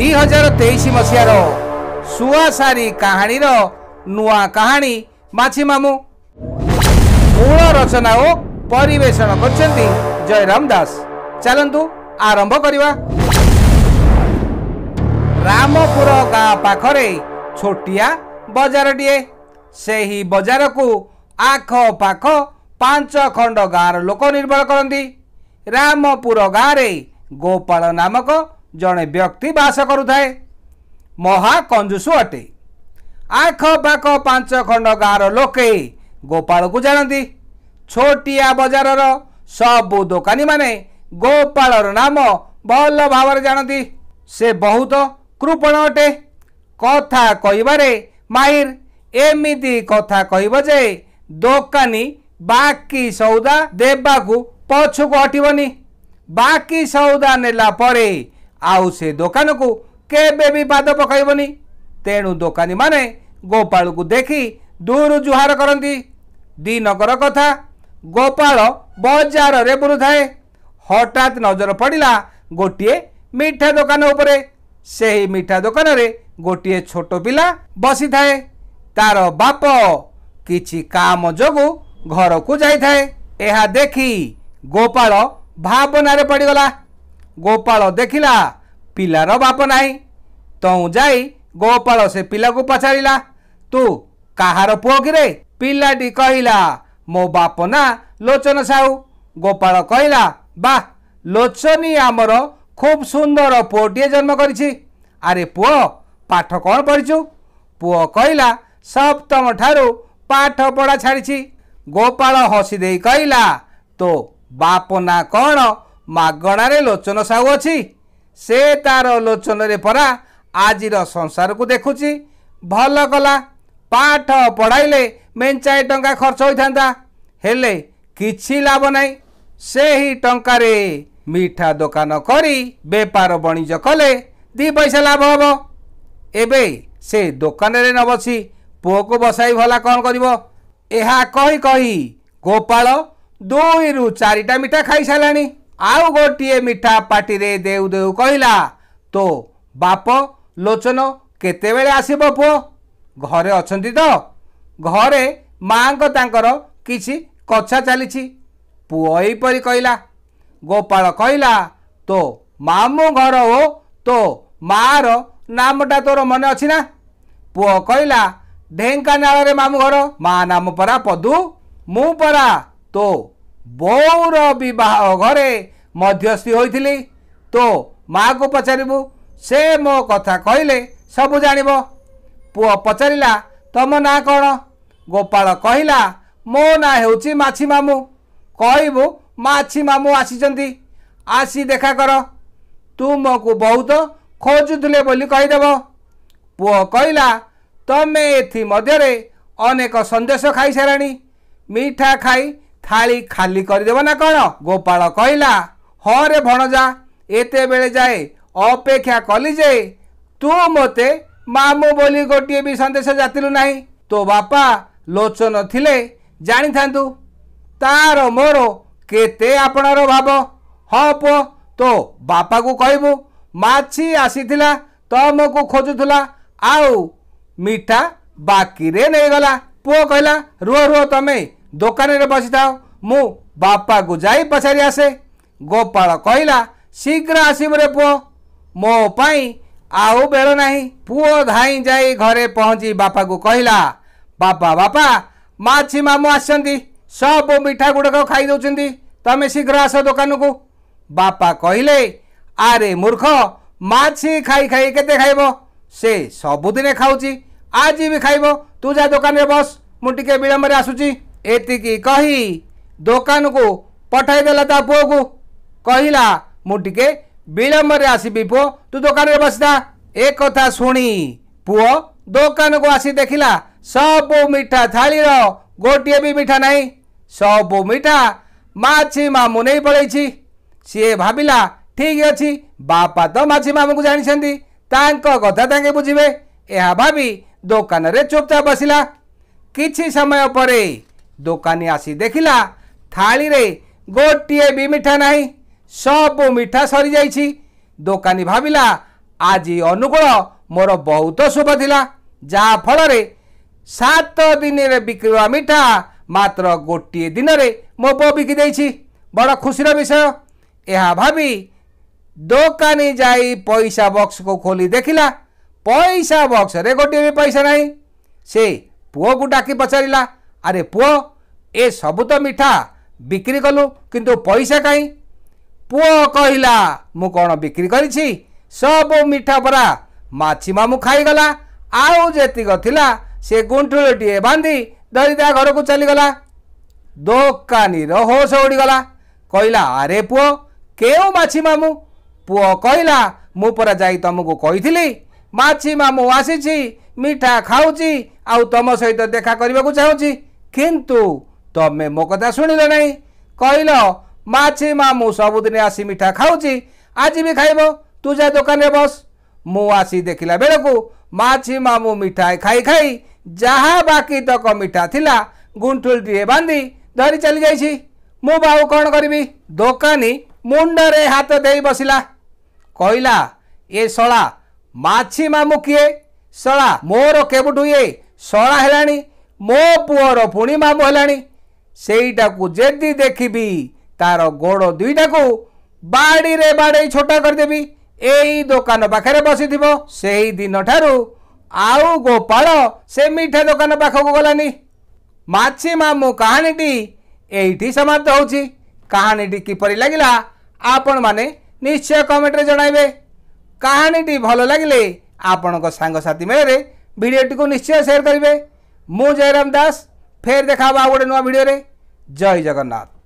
ଦୁଇହଜାର ତେଇଶ ମସିହାର ସୁଆସାରି କାହାଣୀର ନୂଆ କାହାଣୀ ମାଛି ମାମୁଁ ମୂଳ ରଚନା ଓ ପରିବେଷଣ କରିଛନ୍ତି ଜୟରାମ ଦାସ ଚାଲନ୍ତୁ ଆରମ୍ଭ କରିବା ରାମପୁର ଗାଁ ପାଖରେ ଛୋଟିଆ ବଜାରଟିଏ ସେହି ବଜାରକୁ ଆଖପାଖ ପାଞ୍ଚ ଖଣ୍ଡ ଗାଁର ଲୋକ ନିର୍ମଳ କରନ୍ତି ରାମପୁର ଗାଁରେ ଗୋପାଳ ନାମକ ଜଣେ ବ୍ୟକ୍ତି ବାସ କରୁଥାଏ ମହାକଞ୍ଜୁସୁ ଅଟେ ଆଖପାଖ ପାଞ୍ଚ ଖଣ୍ଡ ଗାଁର ଲୋକେ ଗୋପାଳକୁ ଜାଣନ୍ତି ଛୋଟିଆ ବଜାରର ସବୁ ଦୋକାନୀମାନେ ଗୋପାଳର ନାମ ଭଲ ଭାବରେ ଜାଣନ୍ତି ସେ ବହୁତ କୃପଣ ଅଟେ କଥା କହିବାରେ ମାହିର ଏମିତି କଥା କହିବ ଯେ ଦୋକାନୀ ବାକି ସଉଦା ଦେବାକୁ ପଛକୁ ଅଟିବନି ବାକି ସଉଦା ନେଲା ପରେ ଆଉ ସେ ଦୋକାନକୁ କେବେ ବି ପାଦ ପକାଇବନି ତେଣୁ ଦୋକାନୀମାନେ ଗୋପାଳକୁ ଦେଖି ଦୂର ଜୁହାର କରନ୍ତି ଦିନକର କଥା ଗୋପାଳ ବଜାରରେ ବୁଲୁଥାଏ ହଠାତ୍ ନଜର ପଡ଼ିଲା ଗୋଟିଏ ମିଠା ଦୋକାନ ଉପରେ ସେହି ମିଠା ଦୋକାନରେ ଗୋଟିଏ ଛୋଟ ପିଲା ବସିଥାଏ ତାର ବାପ କିଛି କାମ ଯୋଗୁଁ ଘରକୁ ଯାଇଥାଏ ଏହା ଦେଖି ଗୋପାଳ ଭାବନାରେ ପଡ଼ିଗଲା ଗୋପାଳ ଦେଖିଲା ପିଲାର ବାପ ନାହିଁ ତୁ ଯାଇ ଗୋପାଳ ସେ ପିଲାକୁ ପଚାରିଲା ତୁ କାହାର ପୁଅ କିରେ ପିଲାଟି କହିଲା ମୋ ବାପ ନା ଲୋଚନ ସାହୁ ଗୋପାଳ କହିଲା ବାହ ଲୋଚନୀ ଆମର ଖୁବ୍ ସୁନ୍ଦର ପୁଅଟିଏ ଜନ୍ମ କରିଛି ଆରେ ପୁଅ ପାଠ କ'ଣ ପଢ଼ିଛୁ ପୁଅ କହିଲା ସପ୍ତମ ଠାରୁ ପାଠ ପଢ଼ା ଛାଡ଼ିଛି ଗୋପାଳ ହସି ଦେଇ କହିଲା ତୋ ବାପ ନା କ'ଣ ମାଗଣାରେ ଲୋଚନ ସାହୁ ଅଛି ସେ ତାର ଲୋଚନରେ ପରା ଆଜିର ସଂସାରକୁ ଦେଖୁଛି ଭଲ କଲା ପାଠ ପଢ଼ାଇଲେ ମେଞ୍ଚାଏ ଟଙ୍କା ଖର୍ଚ୍ଚ ହୋଇଥାନ୍ତା ହେଲେ କିଛି ଲାଭ ନାହିଁ ସେହି ଟଙ୍କାରେ ମିଠା ଦୋକାନ କରି ବେପାର ବଣିଜ କଲେ ଦୁଇ ପଇସା ଲାଭ ହେବ ଏବେ ସେ ଦୋକାନରେ ନ ବସି ପୁଅକୁ ବସାଇ ଭଲା କ'ଣ କରିବ ଏହା କହି କହି ଗୋପାଳ ଦୁଇରୁ ଚାରିଟା ମିଠା ଖାଇସାରିଲାଣି ଆଉ ଗୋଟିଏ ମିଠା ପାଟିରେ ଦେଉ ଦେଉ କହିଲା ତୋ ବାପ ଲୋଚନ କେତେବେଳେ ଆସିବ ପୁଅ ଘରେ ଅଛନ୍ତି ତ ଘରେ ମାଙ୍କ ତାଙ୍କର କିଛି କଛା ଚାଲିଛି ପୁଅ ଏହିପରି କହିଲା ଗୋପାଳ କହିଲା ତୋ ମାମୁଁ ଘର ଓ ତୋ ମାଆର ନାମଟା ତୋର ମନେ ଅଛି ନା ପୁଅ କହିଲା ଢେଙ୍କାନାଳରେ ମାମୁଁ ଘର ମା ନାମ ପରା ପଦୁ ମୁଁ ପରା ତୋ ବୋଉର ବିବାହ ଘରେ ମଧ୍ୟସ୍ଥି ହୋଇଥିଲି ତୋ ମାଆକୁ ପଚାରିବୁ ସେ ମୋ କଥା କହିଲେ ସବୁ ଜାଣିବ ପୁଅ ପଚାରିଲା ତମ ନାଁ କ'ଣ ଗୋପାଳ କହିଲା ମୋ ନାଁ ହେଉଛି ମାଛି ମାମୁଁ କହିବୁ ମାଛି ମାମୁଁ ଆସିଛନ୍ତି ଆସି ଦେଖା କର ତୁ ମୋକୁ ବହୁତ ଖୋଜୁଥିଲେ ବୋଲି କହିଦେବ ପୁଅ କହିଲା ତମେ ଏଥିମଧ୍ୟରେ ଅନେକ ସନ୍ଦେଶ ଖାଇସାରିଲାଣି ମିଠା ଖାଇ ଥାଳି ଖାଲି କରିଦେବ ନା କ'ଣ ଗୋପାଳ କହିଲା ହରେ ଭଣଜା ଏତେବେଳେ ଯାଏ ଅପେକ୍ଷା କଲି ଯେ ତୁ ମୋତେ ମାମୁଁ ବୋଲି ଗୋଟିଏ ବି ସନ୍ଦେଶ ଜାତିଲୁ ନାହିଁ ତୋ ବାପା ଲୋଚନ ଥିଲେ ଜାଣିଥାନ୍ତୁ ତାର ମୋର କେତେ ଆପଣାର ଭାବ ହଁ ପୁଅ ତୋ ବାପାକୁ କହିବୁ ମାଛି ଆସିଥିଲା ତମକୁ ଖୋଜୁଥିଲା ଆଉ ମିଠା ବାକିରେ ନେଇଗଲା ପୁଅ କହିଲା ରୁହ ରୁହ ତମେ ଦୋକାନରେ ବସିଥାଉ ମୁଁ ବାପାକୁ ଯାଇ ପଚାରି ଆସେ ଗୋପାଳ କହିଲା ଶୀଘ୍ର ଆସିବୁ ରେ ପୁଅ ମୋ ପାଇଁ ଆଉ ବେଳ ନାହିଁ ପୁଅ ଧାଇଁ ଯାଇ ଘରେ ପହଞ୍ଚି ବାପାକୁ କହିଲା ବାପା ବାପା ମାଛି ମାମୁଁ ଆସିଛନ୍ତି ସବୁ ମିଠା ଗୁଡ଼ାକ ଖାଇଦେଉଛନ୍ତି ତମେ ଶୀଘ୍ର ଆସ ଦୋକାନକୁ ବାପା କହିଲେ ଆରେ ମୂର୍ଖ ମାଛି ଖାଇ ଖାଇ କେତେ ଖାଇବ ସେ ସବୁଦିନେ ଖାଉଛି ଆଜି ବି ଖାଇବ ତୁ ଯା ଦୋକାନରେ ବସ୍ ମୁଁ ଟିକେ ବିଳମ୍ବରେ ଆସୁଛି कही दोकान को पठाईदेला ता पु को कहला मुझे विलम्बर आसबी पु तु दोकान बसता एक शुणी पुओ दोकान को आसी देखला सब मीठा थाली गोटे भी मीठा नहीं सब मीठा मछी मामू नहीं पड़े सीए भाविला ठीक अच्छी बापा तो मछी मामू को जानते कथा बुझे यह भाभी दोकान चुपचाप बसला किसी समय पर ଦୋକାନୀ ଆସି ଦେଖିଲା ଥାଳିରେ ଗୋଟିଏ ବି ମିଠା ନାହିଁ ସବୁ ମିଠା ସରିଯାଇଛି ଦୋକାନୀ ଭାବିଲା ଆଜି ଅନୁକୂଳ ମୋର ବହୁତ ଶୁଭ ଥିଲା ଯାହାଫଳରେ ସାତ ଦିନରେ ବିକ୍ରିବା ମିଠା ମାତ୍ର ଗୋଟିଏ ଦିନରେ ମୋ ବୋଉ ବିକି ଦେଇଛି ବଡ଼ ଖୁସିର ବିଷୟ ଏହା ଭାବି ଦୋକାନୀ ଯାଇ ପଇସା ବକ୍ସକୁ ଖୋଲି ଦେଖିଲା ପଇସା ବକ୍ସରେ ଗୋଟିଏ ବି ପଇସା ନାହିଁ ସେ ପୁଅକୁ ଡାକି ପଚାରିଲା ଆରେ ପୁଅ ଏ ସବୁ ତ ମିଠା ବିକ୍ରି କଲୁ କିନ୍ତୁ ପଇସା କାହିଁ ପୁଅ କହିଲା ମୁଁ କ'ଣ ବିକ୍ରି କରିଛି ସବୁ ମିଠା ପରା ମାଛି ମାମୁଁ ଖାଇଗଲା ଆଉ ଯେତିକ ଥିଲା ସେ ଗୁଣ୍ଠୁଳିଟିଏ ବାନ୍ଧି ଧରି ତା ଘରକୁ ଚାଲିଗଲା ଦୋକାନୀର ହୋସ ଉଡ଼ିଗଲା କହିଲା ଆରେ ପୁଅ କେଉଁ ମାଛି ମାମୁଁ ପୁଅ କହିଲା ମୁଁ ପରା ଯାଇ ତମକୁ କହିଥିଲି ମାଛି ମାମୁଁ ଆସିଛି ମିଠା ଖାଉଛି ଆଉ ତମ ସହିତ ଦେଖା କରିବାକୁ ଚାହୁଁଛି କିନ୍ତୁ ତମେ ମୋ କଥା ଶୁଣିଲ ନାହିଁ କହିଲ ମାଛି ମା' ମୁଁ ସବୁଦିନେ ଆସି ମିଠା ଖାଉଛି ଆଜି ବି ଖାଇବ ତୁ ଯା ଦୋକାନରେ ବସ୍ ମୁଁ ଆସି ଦେଖିଲା ବେଳକୁ ମାଛି ମା' ମୁଁ ମିଠା ଖାଇ ଖାଇ ଯାହା ବାକି ତକ ମିଠା ଥିଲା ଗୁଣ୍ଠୁଲଟିଏ ବାନ୍ଧି ଧରି ଚାଲିଯାଇଛି ମୁଁ ବାବୁ କ'ଣ କରିବି ଦୋକାନୀ ମୁଣ୍ଡରେ ହାତ ଦେଇ ବସିଲା କହିଲା ଏ ଶଳା ମାଛି ମାମୁଁ କିଏ ଶଳା ମୋର କେବେଠୁ ଇଏ ଶଳା ହେଲାଣି मो पुअर पूर्णिमा मुलाटा को जी देखी तार गोड़ दुईटा को बाड़ी रे बाड़े छोटा कर करदेवि यही दोकान पाखे बस दिन ठारू आउ गोपा से मीठा दोकान पाखक गलानी मछी मामु कहानी टी समाप्त हो कहानी किपर लगला आपण मैने निश्चय कमेंट रे जनइबे कहानी भल लगे आपण साथी मेल भिडटी को निश्चय सेयर करेंगे ମୁଁ ଜୟରାମ ଦାସ ଫେର ଦେଖା ହେବ ଆଉ ଗୋଟେ ନୂଆ ଭିଡ଼ିଓରେ ଜୟ ଜଗନ୍ନାଥ